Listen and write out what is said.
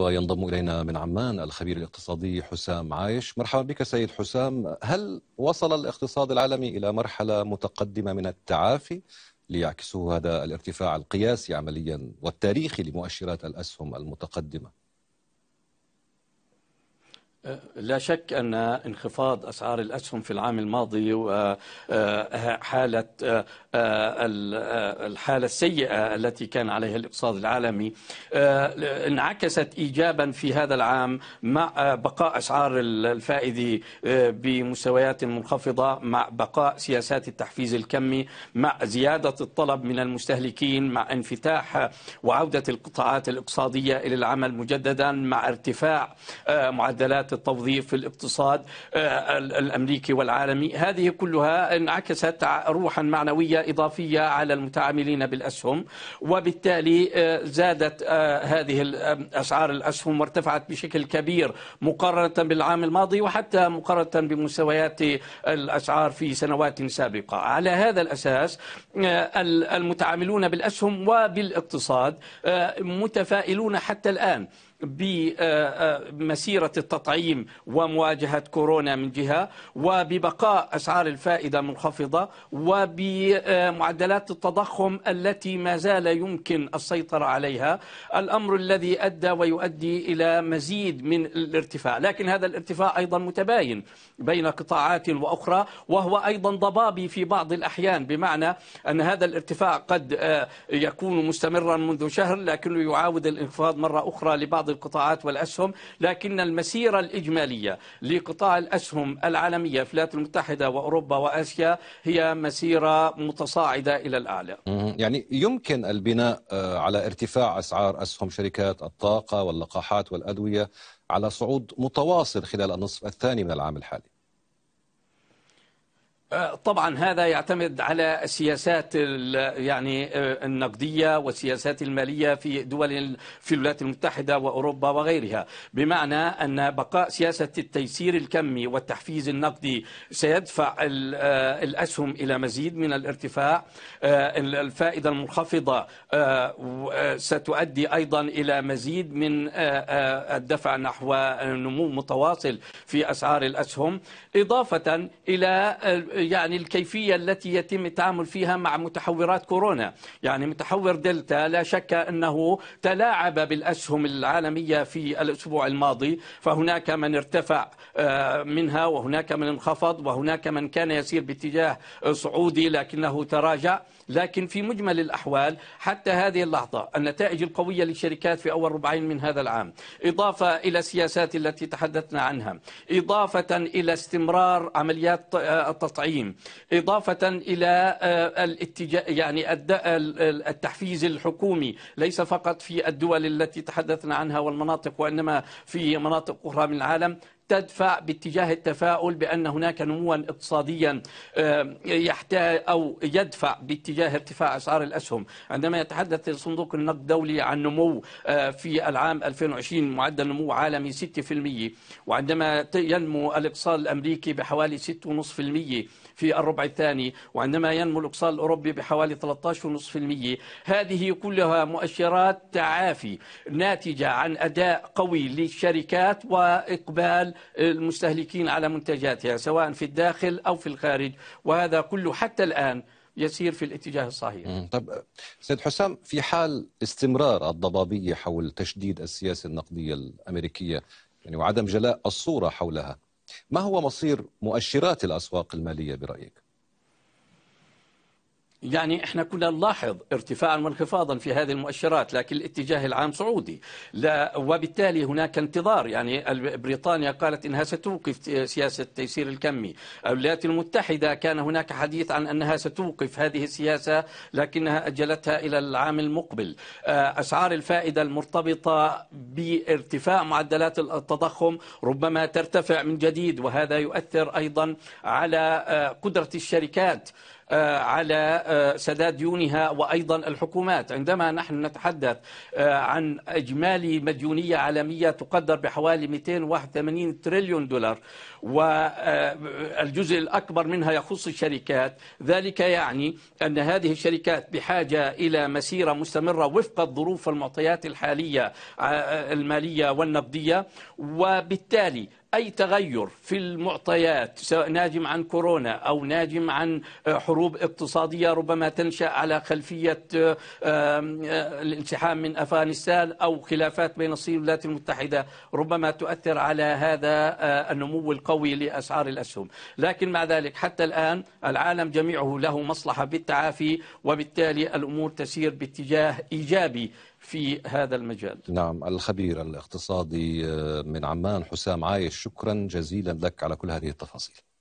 وينضم إلينا من عمان الخبير الاقتصادي حسام عايش مرحبا بك سيد حسام هل وصل الاقتصاد العالمي إلى مرحلة متقدمة من التعافي ليعكسه هذا الارتفاع القياسي عمليا والتاريخي لمؤشرات الأسهم المتقدمة أه، لا شك أن انخفاض أسعار الأسهم في العام الماضي وحالة أه، أه، الحالة السيئة التي كان عليها الاقتصاد العالمي انعكست إيجابا في هذا العام مع بقاء أسعار الفائدة بمستويات منخفضة مع بقاء سياسات التحفيز الكمي مع زيادة الطلب من المستهلكين مع انفتاح وعودة القطاعات الاقتصادية إلى العمل مجددا مع ارتفاع معدلات التوظيف في الاقتصاد آه، الأمريكي والعالمي هذه كلها انعكست روحا معنوية إضافية على المتعاملين بالأسهم وبالتالي آه، زادت آه، هذه أسعار الأسهم وارتفعت بشكل كبير مقارنة بالعام الماضي وحتى مقارنة بمستويات الأسعار في سنوات سابقة على هذا الأساس المتعاملون بالأسهم وبالاقتصاد متفائلون حتى الآن بمسيرة التطعيم ومواجهة كورونا من جهة وببقاء أسعار الفائدة منخفضة وبمعدلات التضخم التي ما زال يمكن السيطرة عليها الأمر الذي أدى ويؤدي إلى مزيد من الارتفاع لكن هذا الارتفاع أيضا متباين بين قطاعات وأخرى وهو أيضا ضبابي في بعض الأحيان بمعنى أن هذا الارتفاع قد آه، يكون مستمرا منذ شهر لكنه يعاود الانخفاض مرة أخرى لبعض القطاعات والأسهم لكن المسيرة الإجمالية لقطاع الأسهم العالمية في الولايات المتحدة وأوروبا وآسيا هي مسيرة متصاعدة إلى الأعلى يعني يمكن البناء آه، على ارتفاع أسعار أسهم شركات الطاقة واللقاحات والأدوية على صعود متواصل خلال النصف الثاني من العام الحالي طبعا هذا يعتمد على السياسات يعني آه، النقديه والسياسات الماليه في دول في الولايات المتحده واوروبا وغيرها بمعنى ان بقاء سياسه التيسير الكمي والتحفيز النقدي سيدفع آه، الاسهم الى مزيد من الارتفاع آه، الفائده المنخفضه ستؤدي ايضا الى مزيد من الدفع نحو نمو متواصل في اسعار الاسهم اضافه الى يعني الكيفية التي يتم التعامل فيها مع متحورات كورونا يعني متحور دلتا لا شك أنه تلاعب بالأسهم العالمية في الأسبوع الماضي فهناك من ارتفع آه، منها وهناك من انخفض وهناك من كان يسير باتجاه صعودي لكنه تراجع لكن في مجمل الأحوال حتى هذه اللحظة النتائج القوية للشركات في أول ربعين من هذا العام إضافة إلى السياسات التي تحدثنا عنها إضافة إلى استمرار عمليات آه، التطعيم التعليم إضافة إلى آه، الاتجاه يعني التحفيز الحكومي ليس فقط في الدول التي تحدثنا عنها والمناطق وإنما في مناطق أخرى من العالم تدفع باتجاه التفاؤل بأن هناك نموا اقتصاديا آه، يحتاج أو يدفع باتجاه ارتفاع أسعار الأسهم عندما يتحدث صندوق النقد الدولي عن نمو آه، في العام 2020 معدل نمو عالمي 6% وعندما ينمو الاقتصاد الأمريكي بحوالي 6.5% في الربع الثاني وعندما ينمو الاقتصاد الأوروبي بحوالي 13.5% هذه كلها مؤشرات تعافي ناتجة عن أداء قوي للشركات وإقبال المستهلكين على منتجاتها سواء في الداخل أو في الخارج وهذا كله حتى الآن يسير في الاتجاه الصحيح طب سيد حسام في حال استمرار الضبابية حول تشديد السياسة النقدية الأمريكية يعني وعدم جلاء الصورة حولها ما هو مصير مؤشرات الأسواق المالية برأيك؟ يعني احنا كنا نلاحظ ارتفاعا وانخفاضا في هذه المؤشرات لكن الاتجاه العام صعودي لا وبالتالي هناك انتظار يعني بريطانيا قالت انها ستوقف سياسه التيسير الكمي الولايات المتحده كان هناك حديث عن انها ستوقف هذه السياسه لكنها اجلتها الى العام المقبل آه، اسعار الفائده المرتبطه بارتفاع معدلات التضخم ربما ترتفع من جديد وهذا يؤثر ايضا على آه، قدره الشركات آه، على آه، سداد ديونها وأيضا الحكومات عندما نحن نتحدث آه، عن إجمالي مديونية عالمية تقدر بحوالي 281 تريليون دولار والجزء الأكبر منها يخص الشركات ذلك يعني أن هذه الشركات بحاجة إلى مسيرة مستمرة وفق الظروف والمعطيات الحالية المالية والنقدية وبالتالي أي تغير في المعطيات سواء ناجم عن كورونا أو ناجم عن آه، حروب اقتصادية ربما تنشأ على خلفية آه، آه، الانسحاب من أفغانستان أو خلافات بين الصين والولايات المتحدة ربما تؤثر على هذا النمو القوي لأسعار الأسهم لكن مع ذلك حتى الآن العالم جميعه له مصلحة بالتعافي وبالتالي الأمور تسير باتجاه إيجابي في هذا المجال نعم الخبير الاقتصادي آه، من عمان حسام عايش شكرا جزيلا لك على كل هذه التفاصيل